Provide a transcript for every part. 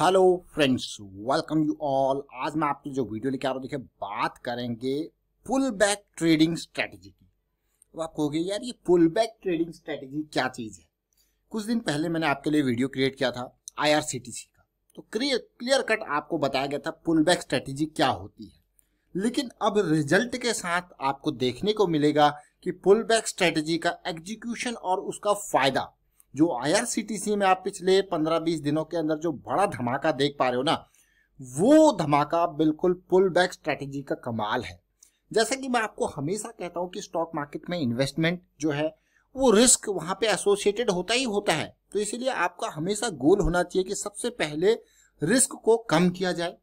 hello friends welcome you all आज मैं आपके जो वीडियो लेके आ रहा हूँ देखिए बात करेंगे पुल बैक ट्रेडिंग स्ट्रेटजी की तो आप कहोगे यार ये पुल बैक ट्रेडिंग स्ट्रेटजी क्या चीज़ है कुछ दिन पहले मैंने आपके लिए वीडियो क्रिएट किया था आईआरसीटीसी का तो क्लियर कट आपको बताया गया था पुल बैक स्ट्रेटेजी क्या होती है लेकिन अब रिजल्ट के साथ आपको देखने को मिलेगा कि पुल बैक स्ट्रेटेजी का एग्जीक्यूशन और उसका फायदा जो आईआरसीटीसी में आप पिछले 15-20 दिनों के अंदर जो बड़ा धमाका देख पा रहे हो ना वो धमाका बिल्कुल पुल बैक स्ट्रैटेजी का कमाल है जैसे कि मैं आपको हमेशा कहता हूं कि स्टॉक मार्केट में इन्वेस्टमेंट जो है वो रिस्क वहां पे एसोसिएटेड होता ही होता है तो इसीलिए आपका हमेशा गोल होना चाहिए कि सबसे पहले रिस्क को कम किया जाए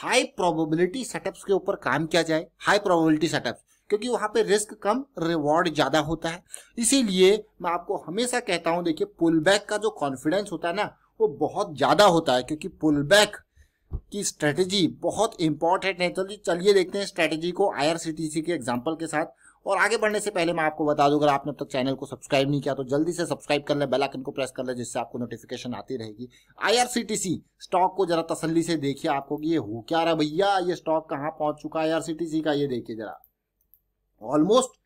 हाई प्रोबेबिलिटी सेटअप्स के ऊपर काम किया जाए हाई प्रोबेबिलिटी सेटअप्स क्योंकि वहां पे रिस्क कम रिवॉर्ड ज़्यादा होता है इसीलिए मैं आपको हमेशा कहता हूं देखिए पुल बैक का जो कॉन्फिडेंस होता है ना वो बहुत ज़्यादा होता है क्योंकि पुल बैक की स्ट्रेटजी बहुत इंपॉर्टेंट है चलिए तो चलिए देखते हैं स्ट्रेटजी को आई के एग्जाम्पल के साथ और आगे बढ़ने से पहले मैं आपको बता दूं अगर आपने अब तक चैनल को सब्सक्राइब नहीं किया तो जल्दी से सब्सक्राइब कर लें बेल आइकन को प्रेस कर लें जिससे आपको नोटिफिकेशन आती रहेगी आईआरसीटीसी स्टॉक को जरा तसल्ली से देखिए आपको कि ये हो क्या रहा भैया ये स्टॉक कहाँ पहुंच चुका है आईआरसीटीसी का ये देखिए जरा ऑलमोस्ट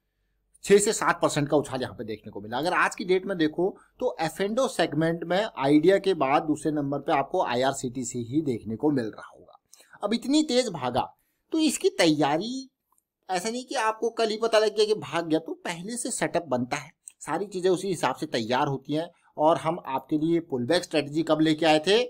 छह से सात परसेंट का उछाल यहाँ पे देखने को मिला अगर आज की डेट में देखो तो एफेंडो सेगमेंट में आइडिया के बाद दूसरे नंबर पे आपको आईआरसीटीसी ही देखने को मिल रहा होगा अब इतनी तेज भागा तो इसकी तैयारी ऐसा नहीं कि आपको कल ही पता लग गया कि भाग गया तो पहले से सेटअप बनता है सारी चीजें उसी हिसाब से तैयार होती हैं और हम आपके लिए पुल बैक स्ट्रेटजी कब लेके आए थे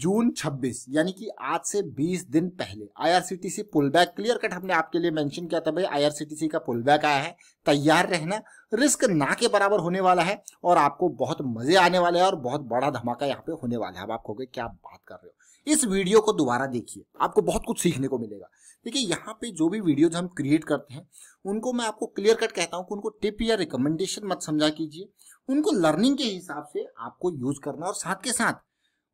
जून 26 यानी कि आज से 20 दिन पहले आईआरसीटीसी बैक क्लियर कट हमने आपके लिए मेंशन किया था भाई आईआरसीटीसी का पुल बैक आया है तैयार रहना रिस्क ना के बराबर होने वाला है और आपको बहुत मजे आने वाले हैं और बहुत बड़ा धमाका यहाँ पे होने वाला है अब आप कहोगे क्या बात कर रहे हो इस वीडियो को दोबारा देखिए आपको बहुत कुछ सीखने को मिलेगा देखिए यहाँ पे जो भी वीडियोज हम क्रिएट करते हैं उनको मैं आपको क्लियर कट कहता हूँ उनको टिप या रिकमेंडेशन मत समझा कीजिए उनको लर्निंग के हिसाब से आपको यूज करना और साथ के साथ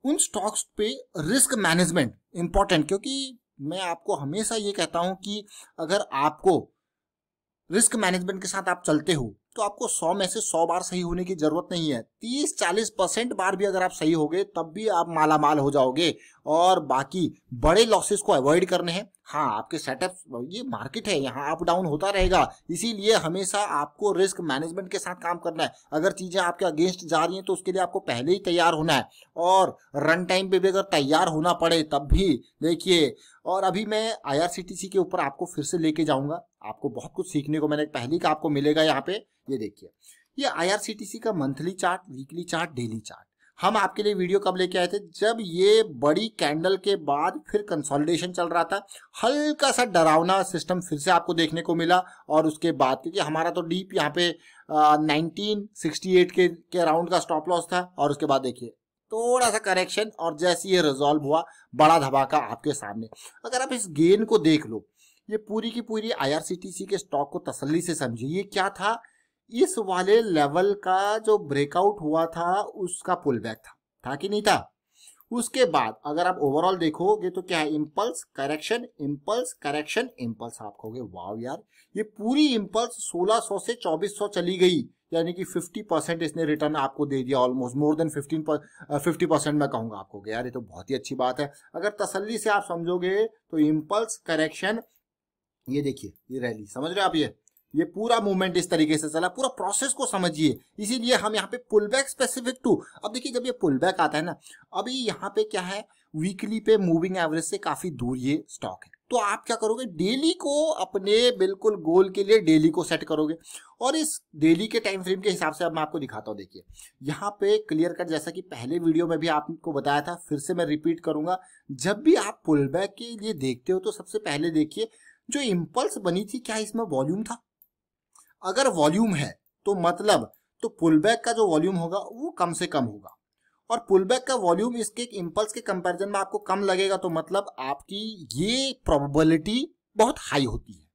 उन स्टॉक्स पे रिस्क मैनेजमेंट इंपॉर्टेंट क्योंकि मैं आपको हमेशा ये कहता हूं कि अगर आपको रिस्क मैनेजमेंट के साथ आप चलते हो तो आपको 100 में से 100 बार सही होने की जरूरत नहीं है 30-40 परसेंट बार भी अगर आप सही हो गए तब भी आप माला माल हो जाओगे और बाकी बड़े लॉसेस को अवॉइड करने हैं हाँ आपके सेटअप ये मार्केट है यहाँ अप डाउन होता रहेगा इसीलिए हमेशा आपको रिस्क मैनेजमेंट के साथ काम करना है अगर चीज़ें आपके अगेंस्ट जा रही हैं तो उसके लिए आपको पहले ही तैयार होना है और रन टाइम पे भी अगर तैयार होना पड़े तब भी देखिए और अभी मैं आई के ऊपर आपको फिर से लेके जाऊंगा आपको बहुत कुछ सीखने को मैंने पहले का आपको मिलेगा यहाँ पे ये देखिए ये आई का monthly chart weekly chart daily chart हम आपके लिए वीडियो कब लेके आए थे जब ये बड़ी कैंडल के बाद फिर कंसोलिडेशन चल रहा था हल्का सा डरावना सिस्टम फिर से आपको देखने को मिला और उसके बाद क्योंकि हमारा तो डीप यहाँ पे नाइनटीन सिक्सटी एट के के अराउंड का स्टॉप लॉस था और उसके बाद देखिए थोड़ा सा करेक्शन और जैसे ये रिजॉल्व हुआ बड़ा धमाका आपके सामने अगर आप इस गेन को देख लो ये पूरी की पूरी आईआरसीटीसी के स्टॉक को तसल्ली से समझिए ये क्या था इस वाले लेवल का जो ब्रेकआउट हुआ था उसका पुल बैक था था कि नहीं था उसके बाद अगर आप ओवरऑल देखोगे तो क्या है impulse correction impulse correction impulse आप कहोगे वाव यार ये पूरी इम्पल्स 1600 से 2400 चली गई यानी कि 50 परसेंट इसने रिटर्न आपको दे दिया almost more than 15 fifty percent मैं कहूँगा आपको कि यार ये तो बहुत ही अच्छी बात है अगर तसल्ली से आप समझोगे तो इम्पल्स करेक्शन ये देखिए ये रैली समझ रहे हो आप ये ये पूरा मूवमेंट इस तरीके से चला पूरा प्रोसेस को समझिए इसीलिए हम यहाँ पे पुल बैक स्पेसिफिक टू अब देखिए जब ये पुल बैक आता है ना अभी यहाँ पे क्या है वीकली पे मूविंग एवरेज से काफी दूर ये स्टॉक है तो आप क्या करोगे डेली को अपने बिल्कुल गोल के लिए डेली को सेट करोगे और इस डेली के टाइम फ्रेम के हिसाब से अब मैं आपको दिखाता हूँ देखिए यहाँ पे क्लियर कट जैसा कि पहले वीडियो में भी आपको बताया था फिर से मैं रिपीट करूंगा जब भी आप पुल बैक के लिए देखते हो तो सबसे पहले देखिए जो इम्पल्स बनी थी क्या इसमें वॉल्यूम था अगर वॉल्यूम है तो मतलब तो पुल बैक का जो वॉल्यूम होगा वो कम से कम होगा और पुलबैक का वॉल्यूम इसके इम्पल्स के कंपैरिजन में आपको कम लगेगा तो मतलब आपकी ये प्रोबेबिलिटी बहुत हाई होती है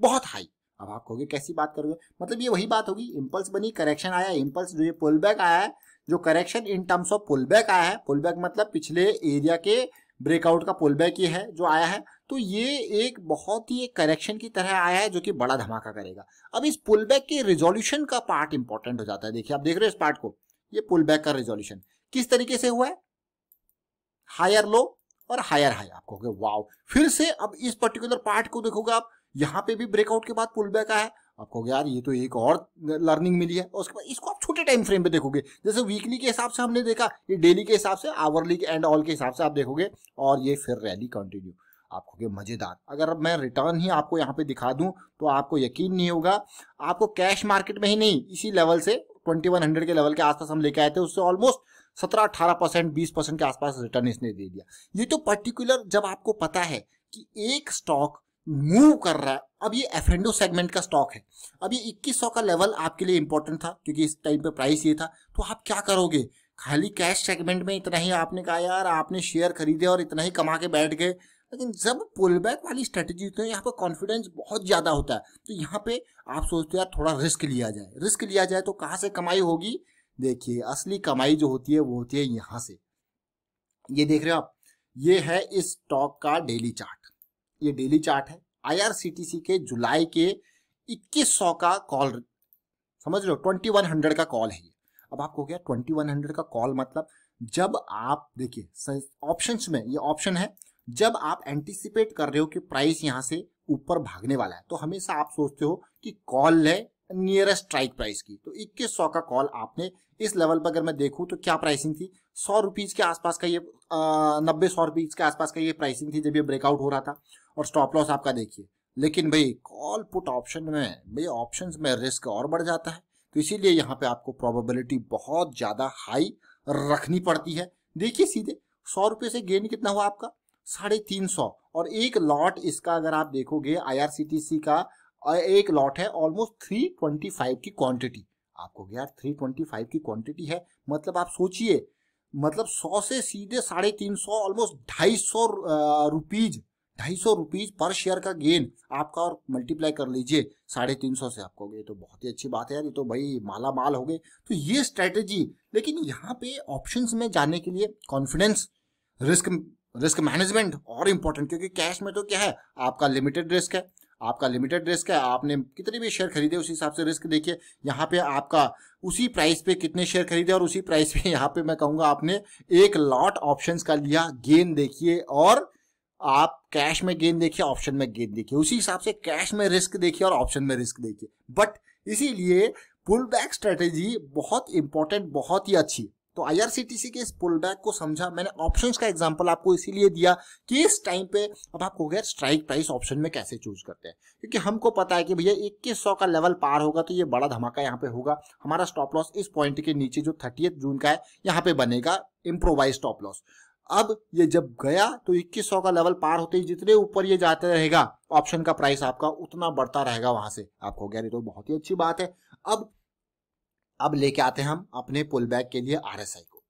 बहुत हाई अब आप कहोगे कैसी बात करोगे मतलब ये वही बात होगी इम्पल्स बनी करेक्शन आया इम्पल्स जो ये पुलबैक आया है जो correction in terms of pullback आया है पुलबैक मतलब पिछले एरिया के ब्रेकआउट का पुलबैक ये है जो आया है तो ये एक बहुत ही एक करेक्शन की तरह आया है जो कि बड़ा धमाका करेगा अब इस पुलबैक के रिजोल्यूशन का पार्ट इंपॉर्टेंट हो जाता है देखिए आप देख रहे हो इस पार्ट को ये पुलबैक का रिजोल्यूशन किस तरीके से हुआ है हायर लो और हायर हाई आप कहोगे वाव फिर से अब इस पर्टिकुलर पार्ट को देखोगे आप यहां पे भी ब्रेकआउट के बाद पुल बैक आया आप कहोगे यार ये तो एक और लर्निंग मिली है और उसके बाद इसको आप छोटे टाइम फ्रेम पे देखोगे जैसे वीकली के हिसाब से हमने देखा ये डेली के हिसाब से आवरली के एंड ऑल के हिसाब से आप देखोगे और ये फिर रैली कंटिन्यू आपको कहोगे मज़ेदार अगर मैं रिटर्न ही आपको यहाँ पे दिखा दूं तो आपको यकीन नहीं होगा आपको कैश मार्केट में ही नहीं इसी लेवल से ट्वेंटी वन हंड्रेड के लेवल के आसपास हम लेके आए थे उससे ऑलमोस्ट सत्रह अठारह परसेंट बीस परसेंट के आसपास रिटर्न इसने दे दिया ये तो पर्टिकुलर जब आपको पता है कि एक स्टॉक मूव कर रहा है अब ये एफेंडो सेगमेंट का स्टॉक है अब ये इक्कीस सौ का लेवल आपके लिए इंपॉर्टेंट था क्योंकि इस टाइम पे प्राइस ये था तो आप क्या करोगे खाली कैश सेगमेंट में इतना ही आपने कहा यार आपने शेयर खरीदे और इतना ही कमा के बैठ गए लेकिन जब पुल बैक वाली स्ट्रेटेजी होती है यहाँ पर कॉन्फिडेंस बहुत ज़्यादा होता है तो यहाँ पे आप सोचते हो यार थोड़ा रिस्क लिया जाए रिस्क लिया जाए तो कहाँ से कमाई होगी देखिए असली कमाई जो होती है वो होती है यहाँ से ये देख रहे हो आप ये है इस स्टॉक का डेली चार्ट ये डेली चार्ट है आई के जुलाई के इक्कीस का कॉल समझ लो ट्वेंटी का कॉल है ये अब आपको क्या हंड्रेड का कॉल मतलब जब आप देखिए ऑप्शंस में ये ऑप्शन है जब आप एंटिसिपेट कर रहे हो कि प्राइस यहाँ से ऊपर भागने वाला है तो हमेशा आप सोचते हो कि कॉल है नियरेस्ट स्ट्राइक प्राइस की तो इक्कीस सौ का कॉल आपने इस लेवल पर अगर मैं देखूं तो क्या प्राइसिंग थी सौ रुपीज के आसपास का ये नब्बे सौ रुपीज के आसपास का ये प्राइसिंग थी जब ये ब्रेकआउट हो रहा था और स्टॉप लॉस आपका देखिए लेकिन भाई कॉल पुट ऑप्शन में भाई ऑप्शन में रिस्क और बढ़ जाता है तो इसीलिए यहाँ पे आपको प्रॉबेबिलिटी बहुत ज्यादा हाई रखनी पड़ती है देखिए सीधे सौ रुपये से गेन कितना हुआ आपका साढ़े तीन सौ और एक लॉट इसका अगर आप देखोगे आईआरसीटीसी का एक लॉट है ऑलमोस्ट थ्री ट्वेंटी फाइव की क्वांटिटी आपको यार थ्री ट्वेंटी फाइव की क्वांटिटी है मतलब आप सोचिए मतलब सौ से सीधे साढ़े तीन सौ ऑलमोस्ट ढाई सौ रुपीज ढाई सौ रुपीज पर शेयर का गेन आपका और मल्टीप्लाई कर लीजिए साढ़े तीन सौ से आपको ये तो बहुत ही अच्छी बात है यार ये तो भाई माला माल हो गए तो ये स्ट्रेटेजी लेकिन यहाँ पे ऑप्शंस में जाने के लिए कॉन्फिडेंस रिस्क रिस्क मैनेजमेंट और इम्पोर्टेंट क्योंकि कैश में तो क्या है आपका लिमिटेड रिस्क है आपका लिमिटेड रिस्क है आपने कितने भी शेयर खरीदे उसी हिसाब से रिस्क देखिए यहाँ पे आपका उसी प्राइस पे कितने शेयर खरीदे और उसी प्राइस पे यहाँ पे मैं कहूँगा आपने एक लॉट ऑप्शंस का लिया गेन देखिए और आप कैश में गेन देखिए ऑप्शन में गेन देखिए उसी हिसाब से कैश में रिस्क देखिए और ऑप्शन में रिस्क देखिए बट इसीलिए पुल बैक स्ट्रेटेजी बहुत इंपॉर्टेंट बहुत ही अच्छी तो आईआरसीटीसी के इस पुलबैक को समझा मैंने ऑप्शंस का एग्जांपल आपको इसीलिए दिया कि इस टाइम पे अब आप हो गया स्ट्राइक प्राइस ऑप्शन में कैसे चूज करते हैं क्योंकि हमको पता है कि भैया इक्कीस सौ का लेवल पार होगा तो ये बड़ा धमाका यहाँ पे होगा हमारा स्टॉप लॉस इस पॉइंट के नीचे जो थर्टी जून का है यहाँ पे बनेगा इम्प्रोवाइज स्टॉप लॉस अब ये जब गया तो 2100 का लेवल पार होते ही जितने ऊपर ये जाते रहेगा ऑप्शन का प्राइस आपका उतना बढ़ता रहेगा वहां से आपको गया तो बहुत ही अच्छी बात है अब अब लेके आते हैं हम अपने पुल बैक के लिए आर को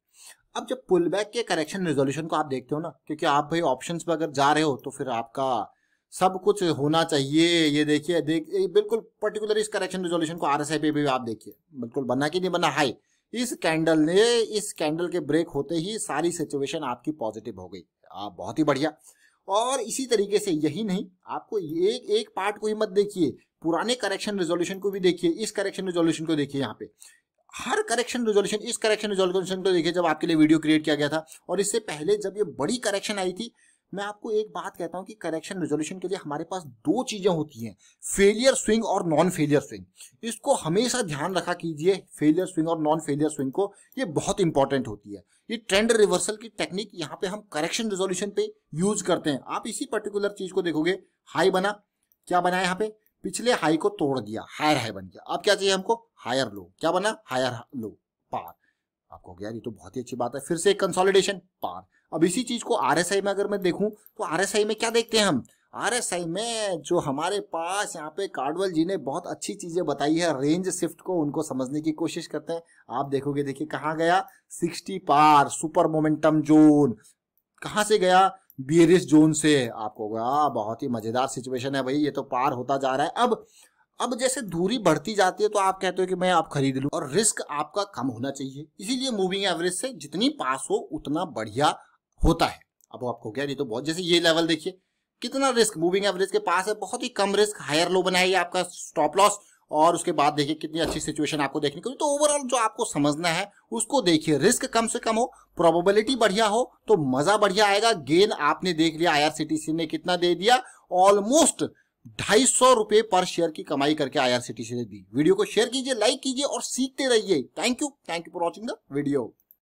अब जब पुल बैक के करेक्शन रेजोल्यूशन को आप देखते हो ना क्योंकि आप भाई ऑप्शन पर अगर जा रहे हो तो फिर आपका सब कुछ होना चाहिए ये देखिए देख बिल्कुल पर्टिकुलर इस करेक्शन रेजोल्यूशन को आर एस आई पे भी आप देखिए बिल्कुल बना कि नहीं बना हाई इस कैंडल ने इस कैंडल के ब्रेक होते ही सारी सिचुएशन आपकी पॉजिटिव हो गई आप बहुत ही बढ़िया और इसी तरीके से यही नहीं आपको एक एक पार्ट को ही मत देखिए पुराने करेक्शन रेजोल्यूशन को भी देखिए इस करेक्शन रेजोल्यूशन को देखिए यहाँ पे हर करेक्शन रिजोल्यूशन इस करेक्शन रिजोल्यूशन को देखिए जब आपके लिए वीडियो क्रिएट किया गया था और इससे पहले जब ये बड़ी करेक्शन आई थी मैं आपको एक बात कहता हूं कि करेक्शन रिजोल्यूशन के लिए हमारे पास दो चीज़ें होती हैं फेलियर स्विंग और नॉन फेलियर स्विंग इसको हमेशा ध्यान रखा कीजिए फेलियर स्विंग और नॉन फेलियर स्विंग को ये बहुत इंपॉर्टेंट होती है ये ट्रेंड रिवर्सल की टेक्निक यहाँ पे हम करेक्शन रिजोल्यूशन पे यूज करते हैं आप इसी पर्टिकुलर चीज़ को देखोगे हाई बना क्या बना यहाँ पे पिछले हाई को तोड़ दिया हायर हाई बन गया अब क्या चाहिए हमको हायर लो क्या बना हायर लो पार आपको यार ये तो बहुत ही अच्छी बात है फिर से कंसोलिडेशन पार अब इसी चीज को आर में अगर मैं देखूं तो आर में क्या देखते हैं हम आर में जो हमारे पास यहाँ पे कार्डवल जी ने बहुत अच्छी चीजें बताई है रेंज शिफ्ट को उनको समझने की कोशिश करते हैं आप देखोगे देखिए कहाँ गया 60 पार सुपर मोमेंटम जोन कहाँ से गया बियरिस जोन से आपको गया बहुत ही मजेदार सिचुएशन है भाई ये तो पार होता जा रहा है अब अब जैसे दूरी बढ़ती जाती है तो आप कहते हो कि मैं आप खरीद लू और रिस्क आपका कम होना चाहिए इसीलिए मूविंग एवरेज से जितनी पास हो उतना बढ़िया होता है अब आपको क्या नहीं तो बहुत जैसे ये लेवल देखिए कितना रिस्क मूविंग एवरेज के पास है बहुत ही कम रिस्क हायर लो बनाएगी आपका स्टॉप लॉस और उसके बाद देखिए कितनी अच्छी सिचुएशन आपको देखने को तो ओवरऑल जो आपको समझना है उसको देखिए रिस्क कम से कम हो प्रोबेबिलिटी बढ़िया हो तो मजा बढ़िया आएगा गेन आपने देख लिया आईआरसीटीसी ने कितना दे दिया ऑलमोस्ट ढाई सौ रुपए पर शेयर की कमाई करके आईआरसीटीसी ने दी वीडियो को शेयर कीजिए लाइक कीजिए और सीखते रहिए thank you thank you for watching the video